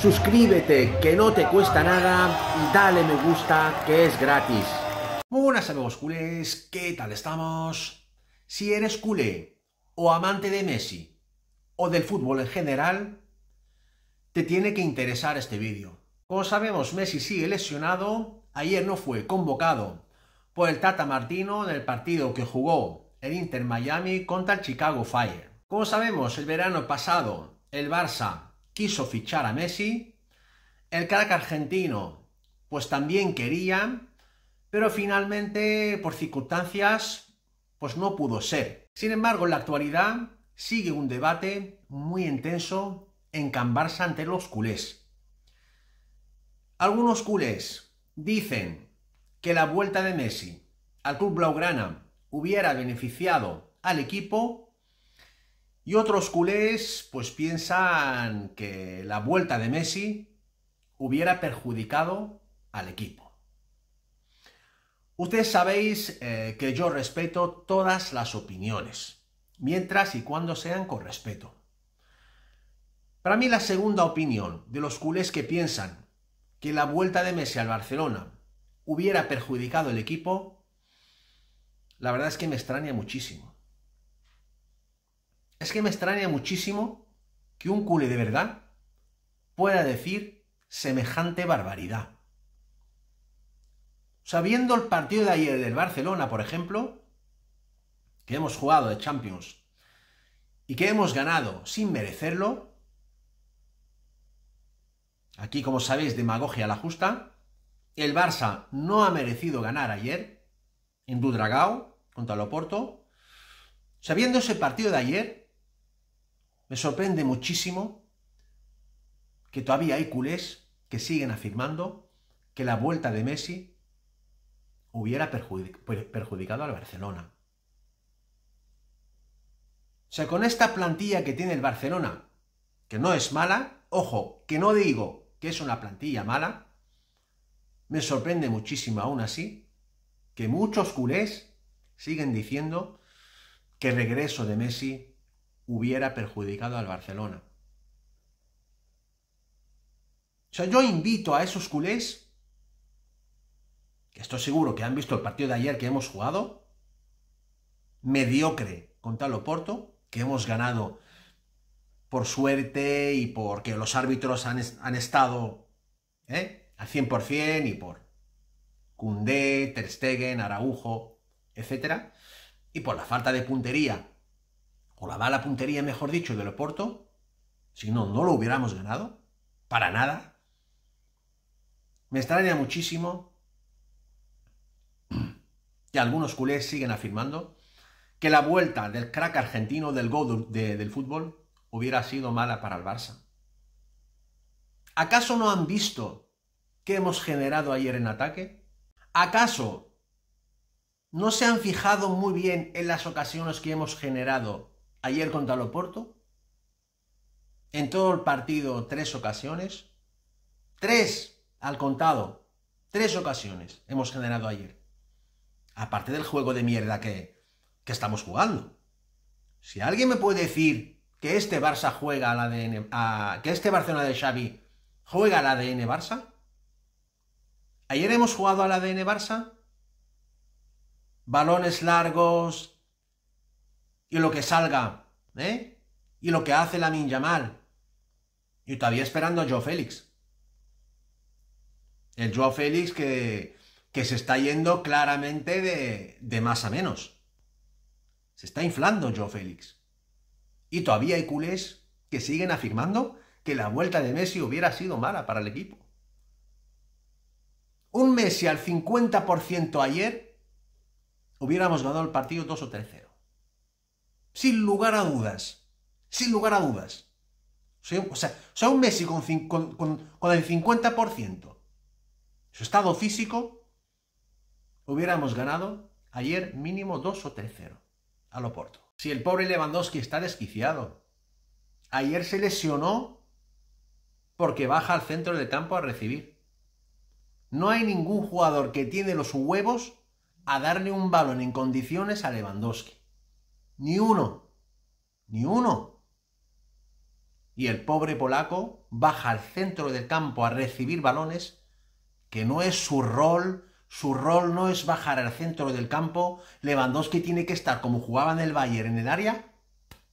suscríbete que no te cuesta nada y dale me gusta que es gratis. Muy buenas amigos culés, ¿qué tal estamos? Si eres culé o amante de Messi o del fútbol en general, te tiene que interesar este vídeo. Como sabemos, Messi sigue lesionado, ayer no fue convocado por el Tata Martino en el partido que jugó el Inter Miami contra el Chicago Fire. Como sabemos, el verano pasado el Barça quiso fichar a Messi. El crack argentino, pues también quería, pero finalmente, por circunstancias, pues no pudo ser. Sin embargo, en la actualidad sigue un debate muy intenso en Cambarsa ante los culés. Algunos culés dicen que la vuelta de Messi al club blaugrana hubiera beneficiado al equipo y otros culés pues piensan que la vuelta de Messi hubiera perjudicado al equipo. Ustedes sabéis eh, que yo respeto todas las opiniones, mientras y cuando sean con respeto. Para mí la segunda opinión de los culés que piensan que la vuelta de Messi al Barcelona hubiera perjudicado el equipo, la verdad es que me extraña muchísimo. Es que me extraña muchísimo que un cule de verdad pueda decir semejante barbaridad. Sabiendo el partido de ayer del Barcelona, por ejemplo, que hemos jugado de Champions y que hemos ganado sin merecerlo, aquí como sabéis, demagogia a la justa, el Barça no ha merecido ganar ayer en Dudragao contra Loporto. Sabiendo ese partido de ayer, me sorprende muchísimo que todavía hay culés que siguen afirmando que la vuelta de Messi hubiera perjudicado al Barcelona. O sea, con esta plantilla que tiene el Barcelona, que no es mala, ojo, que no digo que es una plantilla mala, me sorprende muchísimo aún así que muchos culés siguen diciendo que el regreso de Messi hubiera perjudicado al Barcelona. O sea, yo invito a esos culés, que estoy seguro que han visto el partido de ayer que hemos jugado, mediocre contra el Oporto, que hemos ganado por suerte y porque los árbitros han, estado ¿eh? al 100% y por Cundé, Ter Stegen, Araujo, etc. Y por la falta de puntería o la mala puntería, mejor dicho, del Oporto, si no, no lo hubiéramos ganado, para nada. Me extraña muchísimo que algunos culés siguen afirmando que la vuelta del crack argentino del del fútbol hubiera sido mala para el Barça. ¿Acaso no han visto que hemos generado ayer en ataque? ¿Acaso no se han fijado muy bien en las ocasiones que hemos generado ayer contra Loporto, en todo el partido tres ocasiones, tres al contado, tres ocasiones hemos generado ayer. Aparte del juego de mierda que, que estamos jugando. Si alguien me puede decir que este Barça juega la ADN, que este Barcelona de Xavi juega la ADN Barça, ayer hemos jugado al ADN Barça, balones largos, y lo que salga, ¿eh? Y lo que hace la mal. Y todavía esperando a Joe Félix. El Joe Félix que, se está yendo claramente de, de más a menos. Se está inflando Joe Félix. Y todavía hay culés que siguen afirmando que la vuelta de Messi hubiera sido mala para el equipo. Un Messi al 50% ayer, hubiéramos ganado el partido 2 o 3-0. Sin lugar a dudas. Sin lugar a dudas. Soy, o sea, un Messi con, el 50%. Su estado físico, hubiéramos ganado ayer mínimo 2 o 3-0 a Loporto. Si el pobre Lewandowski está desquiciado. Ayer se lesionó porque baja al centro de campo a recibir. No hay ningún jugador que tiene los huevos a darle un balón en condiciones a Lewandowski. Ni uno. Ni uno. Y el pobre polaco baja al centro del campo a recibir balones, que no es su rol, su rol no es bajar al centro del campo. Lewandowski tiene que estar como jugaba en el Bayern en el área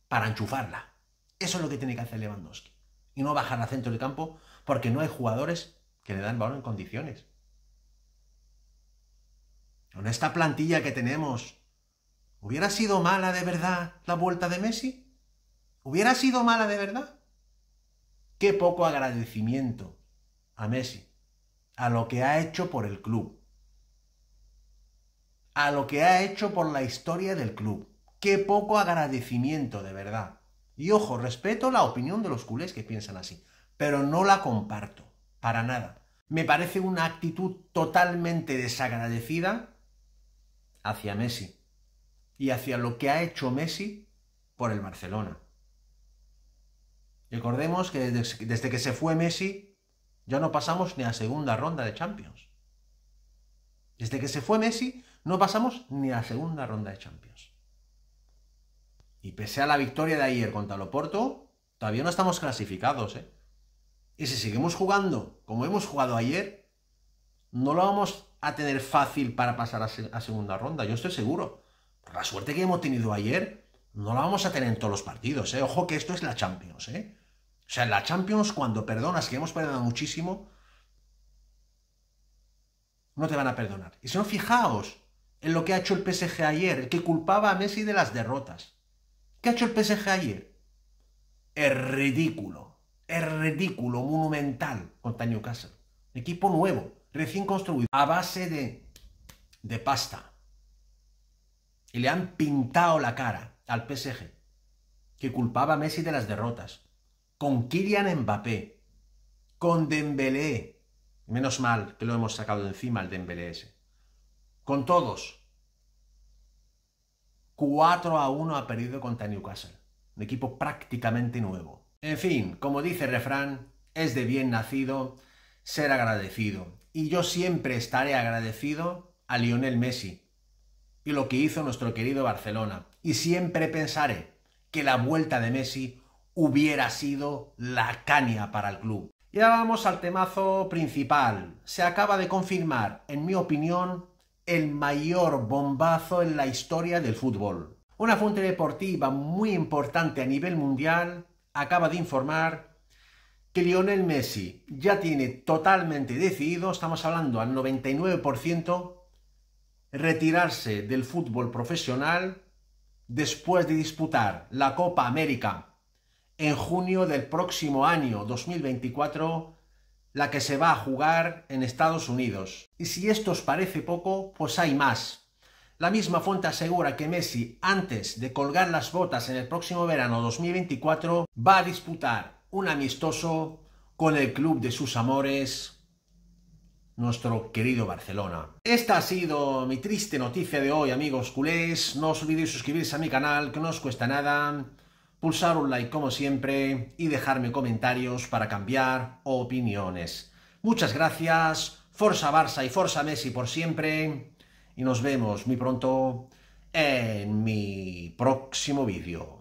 para enchufarla. Eso es lo que tiene que hacer Lewandowski. Y no bajar al centro del campo porque no hay jugadores que le dan balón en condiciones. Con esta plantilla que tenemos, ¿Hubiera sido mala de verdad la vuelta de Messi? ¿Hubiera sido mala de verdad? Qué poco agradecimiento a Messi, a lo que ha hecho por el club, a lo que ha hecho por la historia del club. Qué poco agradecimiento de verdad. Y ojo, respeto la opinión de los culés que piensan así, pero no la comparto, para nada. Me parece una actitud totalmente desagradecida hacia Messi y hacia lo que ha hecho Messi por el Barcelona. Recordemos que desde que se fue Messi ya no pasamos ni a segunda ronda de Champions. Desde que se fue Messi no pasamos ni a segunda ronda de Champions. Y pese a la victoria de ayer contra Loporto, todavía no estamos clasificados, ¿eh? Y si seguimos jugando como hemos jugado ayer, no lo vamos a tener fácil para pasar a, segunda ronda, yo estoy seguro la suerte que hemos tenido ayer no la vamos a tener en todos los partidos, ¿eh? Ojo que esto es la Champions, ¿eh? O sea, en la Champions, cuando perdonas que hemos perdonado muchísimo, no te van a perdonar. Y si no, fijaos en lo que ha hecho el PSG ayer, el que culpaba a Messi de las derrotas. ¿Qué ha hecho el PSG ayer? Es ridículo, es ridículo, monumental contra Newcastle. Equipo nuevo, recién construido, a base de, de pasta, le han pintado la cara al PSG, que culpaba a Messi de las derrotas, con Kylian Mbappé, con Dembélé, menos mal que lo hemos sacado encima al Dembélé ese, con todos. 4 a 1 ha perdido contra Newcastle, un equipo prácticamente nuevo. En fin, como dice el refrán, es de bien nacido ser agradecido. Y yo siempre estaré agradecido a Lionel Messi, y lo que hizo nuestro querido Barcelona. Y siempre pensaré que la vuelta de Messi hubiera sido la caña para el club. Y ahora vamos al temazo principal. Se acaba de confirmar, en mi opinión, el mayor bombazo en la historia del fútbol. Una fuente deportiva muy importante a nivel mundial acaba de informar que Lionel Messi ya tiene totalmente decidido, estamos hablando al 99%, retirarse del fútbol profesional después de disputar la Copa América en junio del próximo año 2024, la que se va a jugar en Estados Unidos. Y si esto os parece poco, pues hay más. La misma fuente asegura que Messi, antes de colgar las botas en el próximo verano 2024, va a disputar un amistoso con el club de sus amores, nuestro querido Barcelona. Esta ha sido mi triste noticia de hoy, amigos culés. No os olvidéis suscribirse a mi canal, que no os cuesta nada. Pulsar un like como siempre y dejarme comentarios para cambiar opiniones. Muchas gracias, Forza Barça y Forza Messi por siempre. Y nos vemos muy pronto en mi próximo vídeo.